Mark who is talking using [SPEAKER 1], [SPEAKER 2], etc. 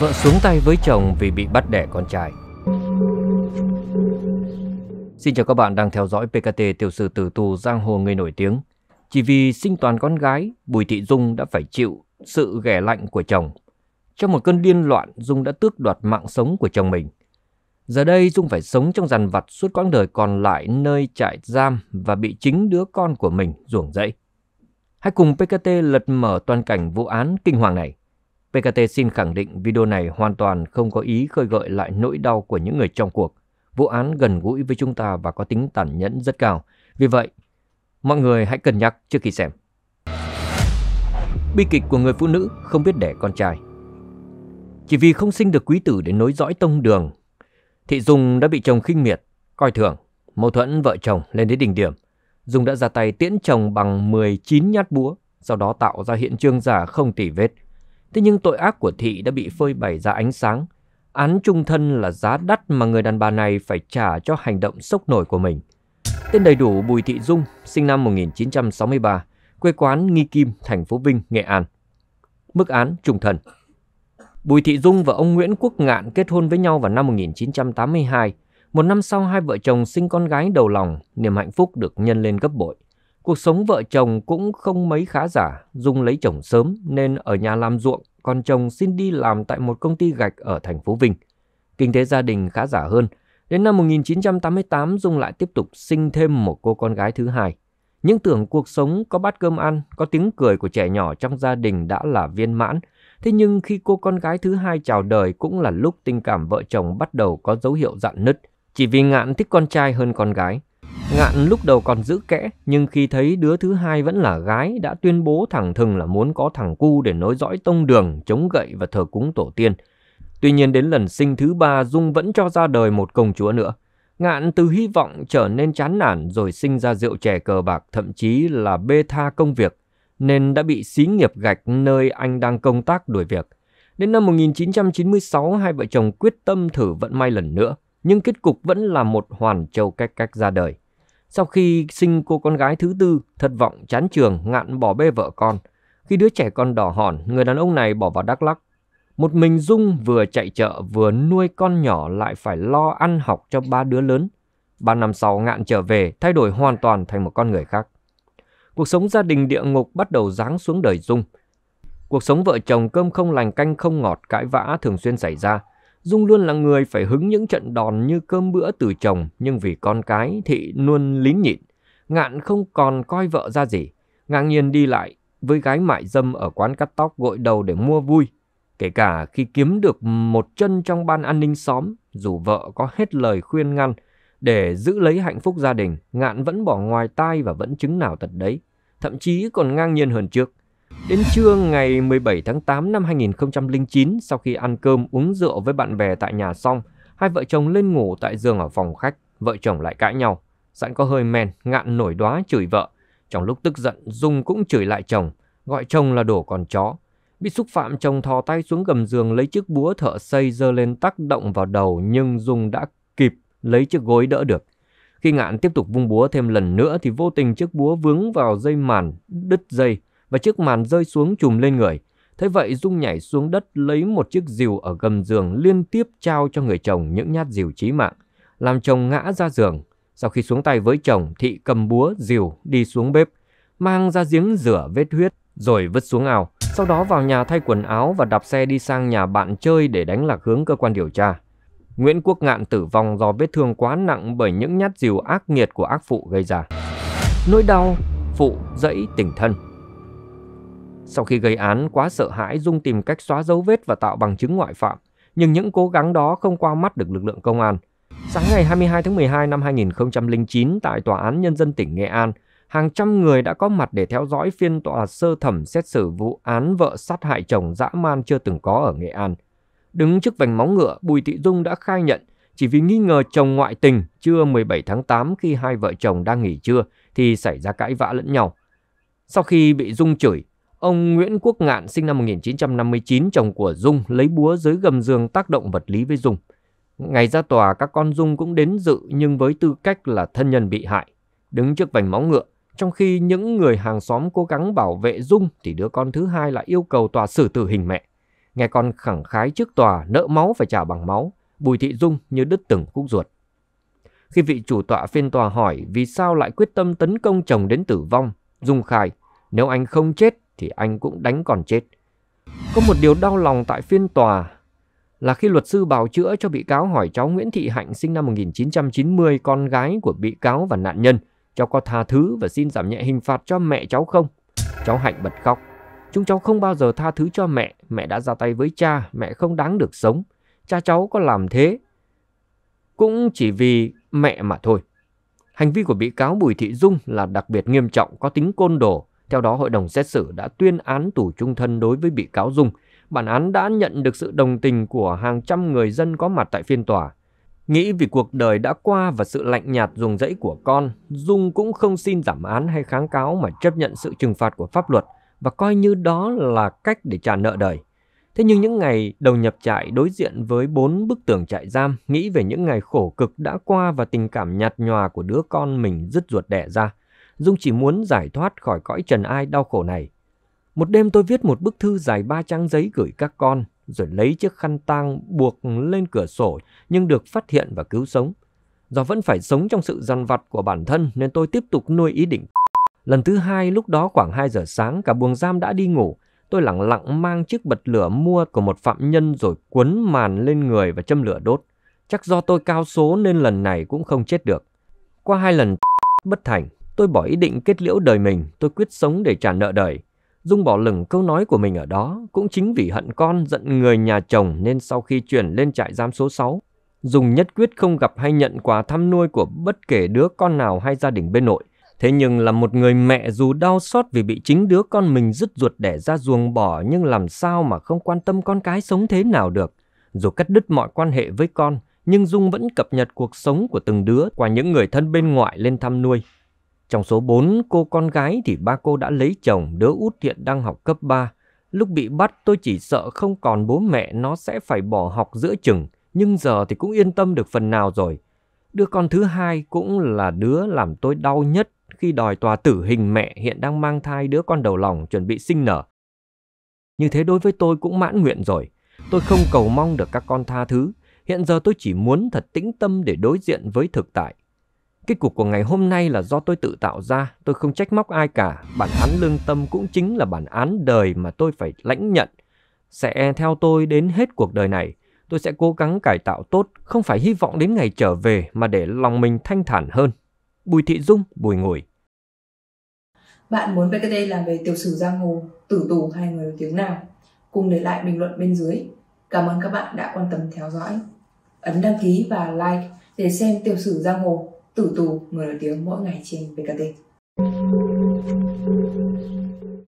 [SPEAKER 1] Vợ xuống tay với chồng vì bị bắt đẻ con trai. Xin chào các bạn đang theo dõi PKT tiểu sử tử tù giang hồ người nổi tiếng. Chỉ vì sinh toàn con gái, Bùi Thị Dung đã phải chịu sự ghẻ lạnh của chồng. Trong một cơn điên loạn, Dung đã tước đoạt mạng sống của chồng mình. Giờ đây Dung phải sống trong dằn vặt suốt quãng đời còn lại nơi trại giam và bị chính đứa con của mình ruồng rẫy. Hãy cùng PKT lật mở toàn cảnh vụ án kinh hoàng này. PKT xin khẳng định video này hoàn toàn không có ý khơi gợi lại nỗi đau của những người trong cuộc. Vụ án gần gũi với chúng ta và có tính tàn nhẫn rất cao. Vì vậy, mọi người hãy cân nhắc trước khi xem. Bi kịch của người phụ nữ không biết đẻ con trai Chỉ vì không sinh được quý tử để nối dõi tông đường, Thị Dung đã bị chồng khinh miệt, coi thường, mâu thuẫn vợ chồng lên đến đỉnh điểm. Dung đã ra tay tiễn chồng bằng 19 nhát búa, sau đó tạo ra hiện trường giả không tỷ vết, Thế nhưng tội ác của thị đã bị phơi bày ra ánh sáng. Án trung thân là giá đắt mà người đàn bà này phải trả cho hành động sốc nổi của mình. Tên đầy đủ Bùi Thị Dung, sinh năm 1963, quê quán Nghi Kim, thành phố Vinh, Nghệ An. Mức án trung thân. Bùi Thị Dung và ông Nguyễn Quốc Ngạn kết hôn với nhau vào năm 1982. Một năm sau hai vợ chồng sinh con gái đầu lòng, niềm hạnh phúc được nhân lên gấp bội. Cuộc sống vợ chồng cũng không mấy khá giả, Dung lấy chồng sớm nên ở nhà làm ruộng, còn chồng xin đi làm tại một công ty gạch ở thành phố Vinh. Kinh tế gia đình khá giả hơn. Đến năm 1988, Dung lại tiếp tục sinh thêm một cô con gái thứ hai. Những tưởng cuộc sống có bát cơm ăn, có tiếng cười của trẻ nhỏ trong gia đình đã là viên mãn. Thế nhưng khi cô con gái thứ hai chào đời cũng là lúc tình cảm vợ chồng bắt đầu có dấu hiệu dạn nứt. Chỉ vì ngạn thích con trai hơn con gái, Ngạn lúc đầu còn giữ kẽ, nhưng khi thấy đứa thứ hai vẫn là gái, đã tuyên bố thẳng thừng là muốn có thằng cu để nối dõi tông đường, chống gậy và thờ cúng tổ tiên. Tuy nhiên đến lần sinh thứ ba, Dung vẫn cho ra đời một công chúa nữa. Ngạn từ hy vọng trở nên chán nản rồi sinh ra rượu chè cờ bạc, thậm chí là bê tha công việc, nên đã bị xí nghiệp gạch nơi anh đang công tác đuổi việc. Đến năm 1996, hai vợ chồng quyết tâm thử vận may lần nữa, nhưng kết cục vẫn là một hoàn châu cách cách ra đời. Sau khi sinh cô con gái thứ tư, thất vọng, chán trường, ngạn bỏ bê vợ con. Khi đứa trẻ con đỏ hòn, người đàn ông này bỏ vào Đắk Lắk. Một mình Dung vừa chạy chợ vừa nuôi con nhỏ lại phải lo ăn học cho ba đứa lớn. Ba năm sau ngạn trở về, thay đổi hoàn toàn thành một con người khác. Cuộc sống gia đình địa ngục bắt đầu giáng xuống đời Dung. Cuộc sống vợ chồng cơm không lành canh không ngọt, cãi vã thường xuyên xảy ra. Dung luôn là người phải hứng những trận đòn như cơm bữa từ chồng, nhưng vì con cái thì luôn lín nhịn. Ngạn không còn coi vợ ra gì, ngang nhiên đi lại với gái mại dâm ở quán cắt tóc gội đầu để mua vui. Kể cả khi kiếm được một chân trong ban an ninh xóm, dù vợ có hết lời khuyên ngăn, để giữ lấy hạnh phúc gia đình, Ngạn vẫn bỏ ngoài tai và vẫn chứng nào tật đấy. Thậm chí còn ngang nhiên hơn trước. Đến trưa ngày 17 tháng 8 năm 2009, sau khi ăn cơm uống rượu với bạn bè tại nhà xong, hai vợ chồng lên ngủ tại giường ở phòng khách, vợ chồng lại cãi nhau. Sẵn có hơi men, ngạn nổi đóa chửi vợ. Trong lúc tức giận, Dung cũng chửi lại chồng, gọi chồng là đổ con chó. Bị xúc phạm chồng thò tay xuống gầm giường lấy chiếc búa thợ xây dơ lên tác động vào đầu nhưng Dung đã kịp lấy chiếc gối đỡ được. Khi ngạn tiếp tục vung búa thêm lần nữa thì vô tình chiếc búa vướng vào dây màn, đứt dây, và chiếc màn rơi xuống chùm lên người. Thế vậy Dung nhảy xuống đất lấy một chiếc rìu ở gầm giường liên tiếp trao cho người chồng những nhát rìu chí mạng, làm chồng ngã ra giường. Sau khi xuống tay với chồng, Thị cầm búa, rìu đi xuống bếp, mang ra giếng rửa vết huyết rồi vứt xuống ao. Sau đó vào nhà thay quần áo và đạp xe đi sang nhà bạn chơi để đánh lạc hướng cơ quan điều tra. Nguyễn Quốc Ngạn tử vong do vết thương quá nặng bởi những nhát dìu ác nghiệt của ác phụ gây ra. Nỗi đau, phụ dẫy tỉnh thân. Sau khi gây án quá sợ hãi, Dung tìm cách xóa dấu vết và tạo bằng chứng ngoại phạm, nhưng những cố gắng đó không qua mắt được lực lượng công an. Sáng ngày 22 tháng 12 năm 2009 tại Tòa án Nhân dân tỉnh Nghệ An, hàng trăm người đã có mặt để theo dõi phiên tòa sơ thẩm xét xử vụ án vợ sát hại chồng dã man chưa từng có ở Nghệ An. Đứng trước vành móng ngựa, Bùi Thị Dung đã khai nhận chỉ vì nghi ngờ chồng ngoại tình trưa 17 tháng 8 khi hai vợ chồng đang nghỉ trưa thì xảy ra cãi vã lẫn nhau. Sau khi bị Dung chửi, Ông Nguyễn Quốc Ngạn sinh năm 1959, chồng của Dung, lấy búa dưới gầm giường tác động vật lý với Dung. Ngày ra tòa, các con Dung cũng đến dự nhưng với tư cách là thân nhân bị hại. Đứng trước vành máu ngựa, trong khi những người hàng xóm cố gắng bảo vệ Dung thì đứa con thứ hai lại yêu cầu tòa xử tử hình mẹ. Nghe con khẳng khái trước tòa nợ máu phải trả bằng máu, Bùi Thị Dung như đứt từng khúc ruột. Khi vị chủ tọa phiên tòa hỏi vì sao lại quyết tâm tấn công chồng đến tử vong, Dung khai, nếu anh không chết thì anh cũng đánh còn chết. Có một điều đau lòng tại phiên tòa là khi luật sư bào chữa cho bị cáo hỏi cháu Nguyễn Thị Hạnh sinh năm 1990 con gái của bị cáo và nạn nhân cháu có tha thứ và xin giảm nhẹ hình phạt cho mẹ cháu không? Cháu Hạnh bật khóc. Chúng cháu không bao giờ tha thứ cho mẹ, mẹ đã ra tay với cha, mẹ không đáng được sống. Cha cháu có làm thế cũng chỉ vì mẹ mà thôi. Hành vi của bị cáo Bùi Thị Dung là đặc biệt nghiêm trọng có tính côn đồ, theo đó, hội đồng xét xử đã tuyên án tù trung thân đối với bị cáo Dung. Bản án đã nhận được sự đồng tình của hàng trăm người dân có mặt tại phiên tòa. Nghĩ vì cuộc đời đã qua và sự lạnh nhạt dùng dẫy của con, Dung cũng không xin giảm án hay kháng cáo mà chấp nhận sự trừng phạt của pháp luật và coi như đó là cách để trả nợ đời. Thế nhưng những ngày đầu nhập trại đối diện với bốn bức tường trại giam, nghĩ về những ngày khổ cực đã qua và tình cảm nhạt nhòa của đứa con mình dứt ruột đẻ ra, Dung chỉ muốn giải thoát khỏi cõi trần ai đau khổ này. Một đêm tôi viết một bức thư dài ba trang giấy gửi các con, rồi lấy chiếc khăn tang buộc lên cửa sổ nhưng được phát hiện và cứu sống. Do vẫn phải sống trong sự dằn vặt của bản thân nên tôi tiếp tục nuôi ý định. Lần thứ hai lúc đó khoảng 2 giờ sáng cả buồng giam đã đi ngủ. Tôi lặng lặng mang chiếc bật lửa mua của một phạm nhân rồi quấn màn lên người và châm lửa đốt. Chắc do tôi cao số nên lần này cũng không chết được. Qua hai lần bất thành, Tôi bỏ ý định kết liễu đời mình, tôi quyết sống để trả nợ đời. Dung bỏ lửng câu nói của mình ở đó, cũng chính vì hận con giận người nhà chồng nên sau khi chuyển lên trại giam số 6, Dung nhất quyết không gặp hay nhận quà thăm nuôi của bất kể đứa con nào hay gia đình bên nội. Thế nhưng là một người mẹ dù đau xót vì bị chính đứa con mình dứt ruột đẻ ra ruồng bỏ nhưng làm sao mà không quan tâm con cái sống thế nào được. Dù cắt đứt mọi quan hệ với con, nhưng Dung vẫn cập nhật cuộc sống của từng đứa qua những người thân bên ngoại lên thăm nuôi. Trong số 4 cô con gái thì ba cô đã lấy chồng, đứa út hiện đang học cấp 3. Lúc bị bắt tôi chỉ sợ không còn bố mẹ nó sẽ phải bỏ học giữa chừng, nhưng giờ thì cũng yên tâm được phần nào rồi. Đứa con thứ hai cũng là đứa làm tôi đau nhất khi đòi tòa tử hình mẹ hiện đang mang thai đứa con đầu lòng chuẩn bị sinh nở. Như thế đối với tôi cũng mãn nguyện rồi. Tôi không cầu mong được các con tha thứ. Hiện giờ tôi chỉ muốn thật tĩnh tâm để đối diện với thực tại, Kết cục của ngày hôm nay là do tôi tự tạo ra, tôi không trách móc ai cả. Bản án lương tâm cũng chính là bản án đời mà tôi phải lãnh nhận. Sẽ theo tôi đến hết cuộc đời này. Tôi sẽ cố gắng cải tạo tốt, không phải hy vọng đến ngày trở về mà để lòng mình thanh thản hơn. Bùi Thị Dung, Bùi Ngồi Bạn muốn VKT làm về tiểu sử giang hồ, tử tù hay người tiếng nào? Cùng để lại bình luận bên dưới. Cảm ơn các bạn đã quan tâm theo dõi. Ấn đăng ký và like để xem tiểu sử giang hồ Tủ tù người nổi tiếng mỗi ngày trên VKT.